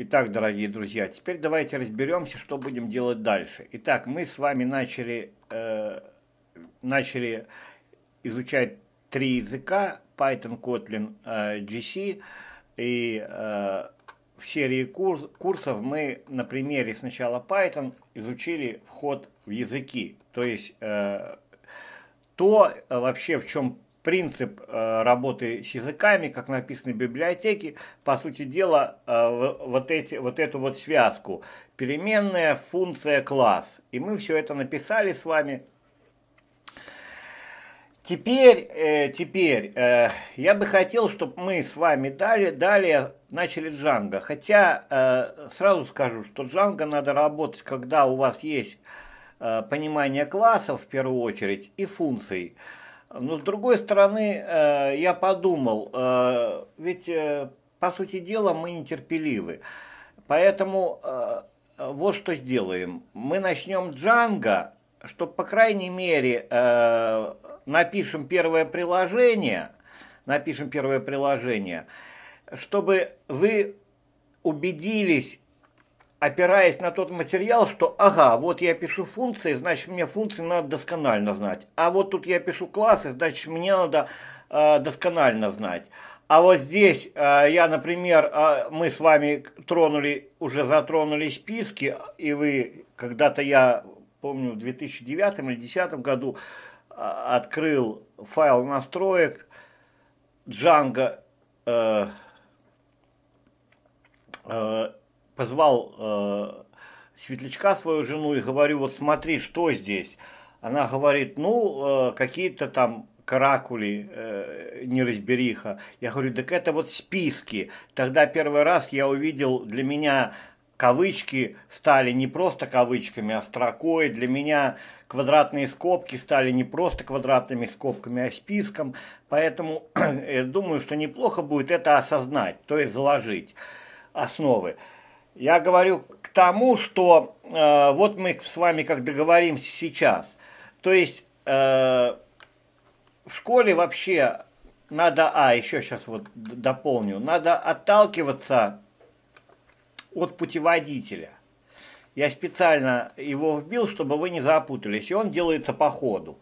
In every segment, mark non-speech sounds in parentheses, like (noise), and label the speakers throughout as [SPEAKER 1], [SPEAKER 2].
[SPEAKER 1] Итак, дорогие друзья, теперь давайте разберемся, что будем делать дальше. Итак, мы с вами начали, э, начали изучать три языка, Python, Kotlin, э, GC, и э, в серии курс, курсов мы на примере сначала Python изучили вход в языки, то есть э, то вообще в чем принцип э, работы с языками, как написаны библиотеки, по сути дела, э, вот, эти, вот эту вот связку. Переменная функция класс. И мы все это написали с вами. Теперь, э, теперь я бы хотел, чтобы мы с вами далее, далее начали Джанго. Хотя сразу скажу, что Джанго надо работать, когда у вас есть понимание классов в первую очередь и функций. Но с другой стороны, э, я подумал, э, ведь э, по сути дела мы нетерпеливы. Поэтому вот что сделаем. Мы начнем Джанго, чтобы по крайней мере напишем первое приложение, напишем первое приложение, чтобы вы убедились опираясь на тот материал, что ага, вот я пишу функции, значит мне функции надо досконально знать, а вот тут я пишу классы, значит мне надо э, досконально знать. А вот здесь э, я, например, э, мы с вами тронули, уже затронули списки, и вы, когда-то я помню, в 2009 или 2010 году э, открыл файл настроек Django э, э, позвал э, Светлячка, свою жену, и говорю, вот смотри, что здесь. Она говорит, ну, э, какие-то там каракули, э, неразбериха. Я говорю, так это вот списки. Тогда первый раз я увидел, для меня кавычки стали не просто кавычками, а строкой. Для меня квадратные скобки стали не просто квадратными скобками, а списком. Поэтому (clears throat) я думаю, что неплохо будет это осознать, то есть заложить основы. Я говорю к тому, что э, вот мы с вами как договоримся сейчас. То есть э, в школе вообще надо, а, еще сейчас вот дополню, надо отталкиваться от путеводителя. Я специально его вбил, чтобы вы не запутались, и он делается по ходу.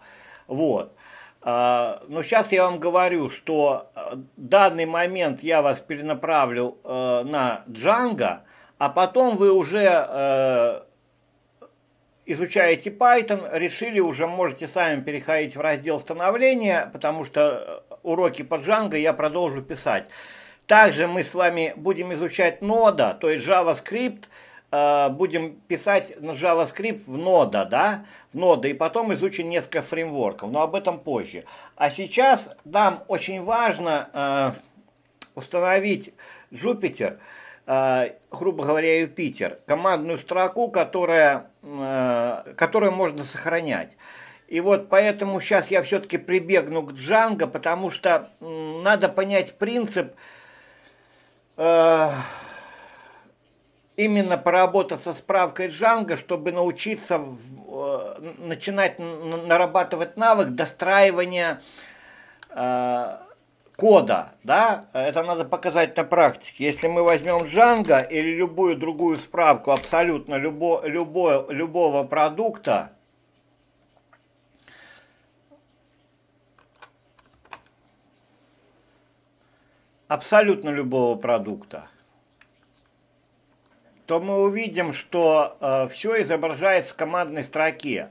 [SPEAKER 1] Вот. Э, но сейчас я вам говорю, что э, данный момент я вас перенаправлю э, на Django – а потом вы уже э, изучаете Python, решили уже можете сами переходить в раздел становления, потому что э, уроки по Django я продолжу писать. Также мы с вами будем изучать нода, то есть JavaScript, э, будем писать на JavaScript в нода, да, в нода, и потом изучим несколько фреймворков, но об этом позже. А сейчас нам очень важно э, установить Jupyter, Э, грубо говоря, Юпитер, командную строку, которая, э, которую можно сохранять. И вот поэтому сейчас я все-таки прибегну к Джанго, потому что надо понять принцип, э, именно поработать со справкой Джанго, чтобы научиться начинать нарабатывать навык достраивания кода, да, это надо показать на практике. Если мы возьмем Django или любую другую справку, абсолютно любо, любое, любого продукта, абсолютно любого продукта, то мы увидим, что э, все изображается в командной строке.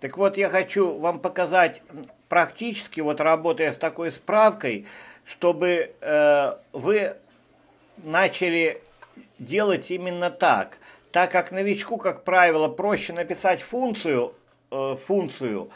[SPEAKER 1] Так вот, я хочу вам показать практически, вот работая с такой справкой, чтобы э, вы начали делать именно так. Так как новичку, как правило, проще написать функцию, э, функцию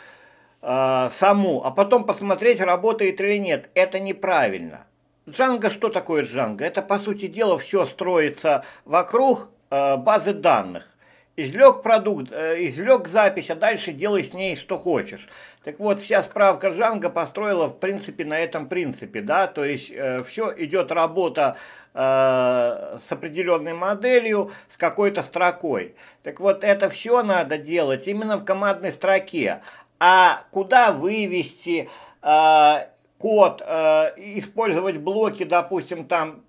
[SPEAKER 1] э, саму, а потом посмотреть, работает или нет. Это неправильно. Джанго, что такое Джанго? Это, по сути дела, все строится вокруг э, базы данных. Извлек продукт, э, извлек запись, а дальше делай с ней что хочешь. Так вот, вся справка Жанга построила, в принципе, на этом принципе, да, то есть э, все идет работа э, с определенной моделью, с какой-то строкой. Так вот, это все надо делать именно в командной строке. А куда вывести э, код, э, использовать блоки, допустим, там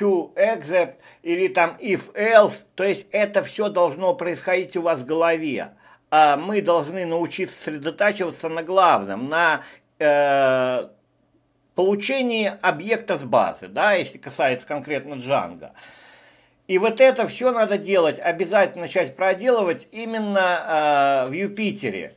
[SPEAKER 1] to except или там if else, то есть это все должно происходить у вас в голове. а Мы должны научиться сосредотачиваться на главном, на э, получении объекта с базы, да, если касается конкретно Django. И вот это все надо делать, обязательно начать проделывать именно э, в Юпитере.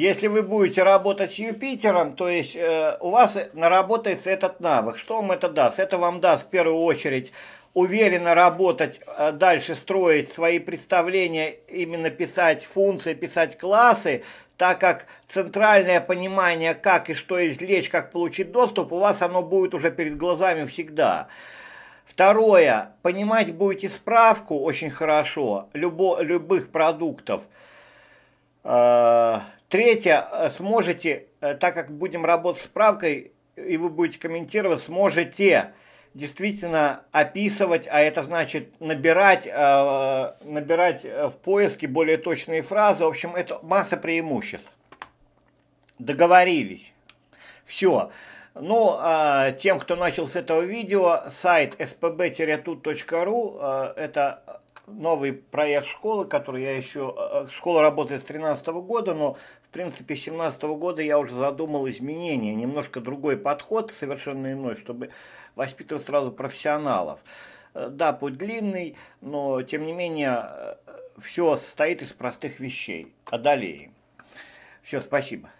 [SPEAKER 1] Если вы будете работать с Юпитером, то есть э, у вас наработается этот навык. Что вам это даст? Это вам даст в первую очередь уверенно работать, э, дальше строить свои представления, именно писать функции, писать классы, так как центральное понимание, как и что извлечь, как получить доступ, у вас оно будет уже перед глазами всегда. Второе, понимать будете справку очень хорошо любо, любых продуктов. Э, третье, э, сможете, э, так как будем работать с справкой, и вы будете комментировать, сможете действительно описывать, а это значит набирать, набирать в поиске более точные фразы. В общем, это масса преимуществ. Договорились. Все. Ну, тем, кто начал с этого видео, сайт spb-tut.ru, это новый проект школы, который я еще... Э, школа работает с 2013 года, но, в принципе, с 2017 года я уже задумал изменения, немножко другой подход, совершенно иной, чтобы воспитывать сразу профессионалов. Э, да, путь длинный, но, тем не менее, э, все состоит из простых вещей. Одолеем. Все, спасибо.